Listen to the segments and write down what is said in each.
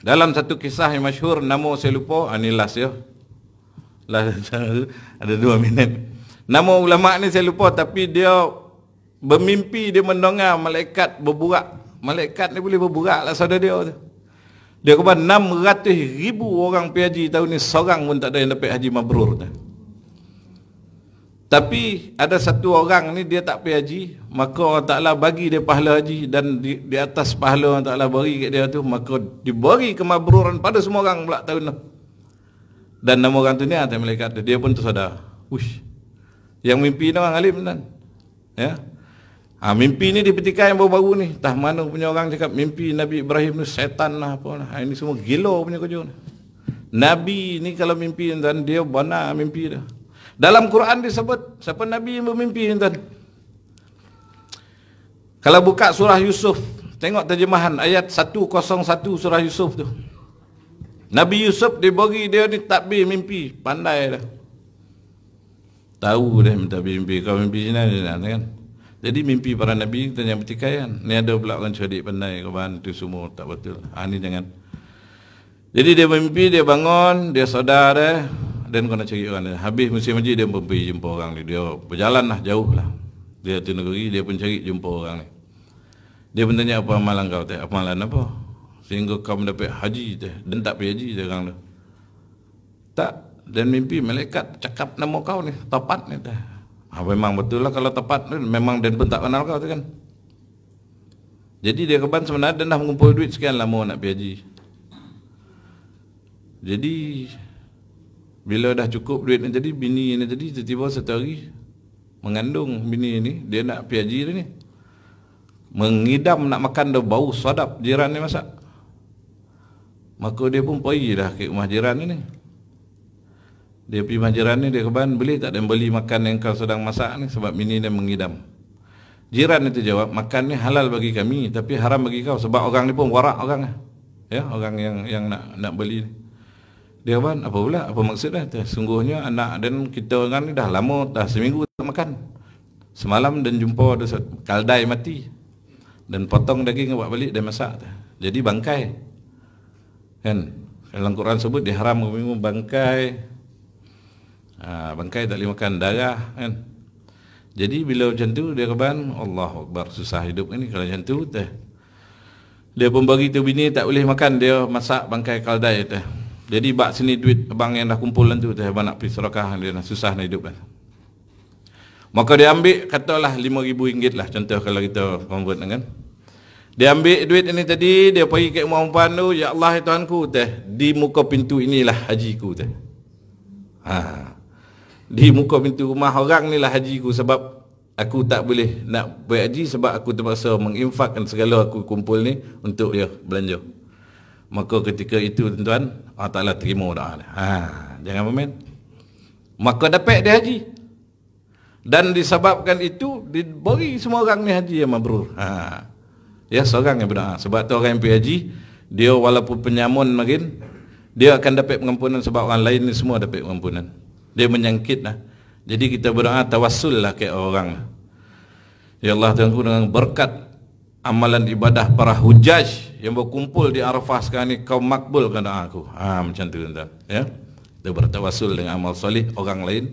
Dalam satu kisah yang masyhur nama saya lupa, ini ah, last ya. Last, ada dua minit. Nama ulama ni saya lupa tapi dia bermimpi dia mendengar malaikat berburak. Malaikat ni boleh berburak lah saudara dia tu. Dia kata 600 ribu orang pergi haji tahun ni seorang pun tak ada yang dapat haji mabrur tu. Tapi ada satu orang ni dia tak pergi haji Maka Allah Ta'ala bagi dia pahala haji Dan di, di atas pahala Allah Ta'ala beri kat dia tu Maka diberi kemabruran pada semua orang pula tahun tu Dan nama orang tu ni atas ah, malaikat tu Dia pun tersadar Uish. Yang mimpi ni orang alim kan Ya ha, Mimpi ni dipetikan yang baru-baru ni Tah mana punya orang cakap mimpi Nabi Ibrahim ni setan lah apa lah. Ha, ini semua gila punya kerja ni Nabi ni kalau mimpi dan dia benar mimpi dia dalam Quran disebut siapa nabi yang bermimpi tuan. Kalau buka surah Yusuf, tengok terjemahan ayat 101 surah Yusuf tu. Nabi Yusuf diberi dia ni takbir mimpi, pandai dah. Tahu dah minta mimpi, kau mimpi sini kan? kan. Jadi mimpi para nabi kita yang bertikai kan. Ni ada pula orang cerdik pandai kau bantu semua tak betul. Ah ha, ni jangan. Jadi dia mimpi, dia bangun, dia saudara. Dan kau nak cari orang dia Habis musim haji dia pun pergi jumpa orang ni Dia berjalan lah jauh lah Dia tu negeri dia pun cari jumpa orang ni Dia pun tanya apa amalan kau teh Amalan apa Sehingga kau mendapat haji teh Dan tak pergi haji dia orang tu Tak dan mimpi malaikat cakap nama kau ni Tepat ni teh ha, Memang betul lah kalau tepat ni Memang dan pun tak kenal kau tu kan Jadi dia keban sebenarnya dan dah mengumpul duit sekian lama nak pergi haji jadi bila dah cukup duit nak jadi Bini yang nak jadi Tiba-tiba satu hari Mengandung bini ni Dia nak pergi haji dia ni Mengidam nak makan dah bau sadap Jiran ni masak Maka dia pun pergi dah ke rumah jiran ni Dia pergi rumah jiran ni Dia keban beli tak ada beli makan yang kau sedang masak ni Sebab bini dia mengidam Jiran itu jawab Makan ni halal bagi kami Tapi haram bagi kau Sebab orang ni pun warak orang Ya orang yang yang nak nak beli ni dia kawan, apa pula? Apa maksud dia? Sungguhnya anak dan kita orang ni dah lama, dah seminggu tak makan. Semalam dan jumpa ada kaldai mati. Dan potong daging buat balik dan masak. Jadi bangkai. Kan? Dalam Quran sebut diharam minggu bangkai. Ha, bangkai tak boleh makan darah. Kan? Jadi bila macam tu dia kawan, Allah Akbar susah hidup ni kalau macam tu. Dia pun bagi tu bini tak boleh makan dia masak bangkai kaldai. Dia. Jadi bak sini duit abang yang dah kumpul tu dah abang nak pergi serakah dia nak susah nak hidup kan. Maka dia ambil katalah RM5000 lah contoh kalau kita convert kan. Dia ambil duit ini tadi dia pergi ke Imam Umpan tu ya Allah ya Tuhanku teh di muka pintu inilah hajiku teh. Ha. Di muka pintu rumah orang inilah hajiku sebab aku tak boleh nak buat haji sebab aku terpaksa menginfakkan segala aku kumpul ni untuk ya belanja maka ketika itu tuan-tuan Allah Taala terima doa dia. Ha, jangan memin. Maka dapat dia haji. Dan disebabkan itu diberi semua orang ni haji yang mabrur. Ha. Ya seorang yang berdoa sebab tu orang yang pergi haji dia walaupun penyamun makin dia akan dapat pengampunan sebab orang lain ni semua dapat pengampunan. Dia menyangkit lah. Jadi kita berdoa tawassul lah ke orang. Ya Allah tuan dengan berkat amalan ibadah para hujaj yang berkumpul di Arafah sekarang ni kau makbulkan doa aku. Ha macam tu tuan ya. dia bertawasul dengan amal soleh orang lain.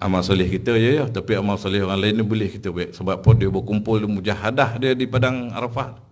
Amal soleh kita ya ya tapi amal soleh orang lain ni boleh kita buat sebab apa dia berkumpul di mujahadah dia di padang Arafah.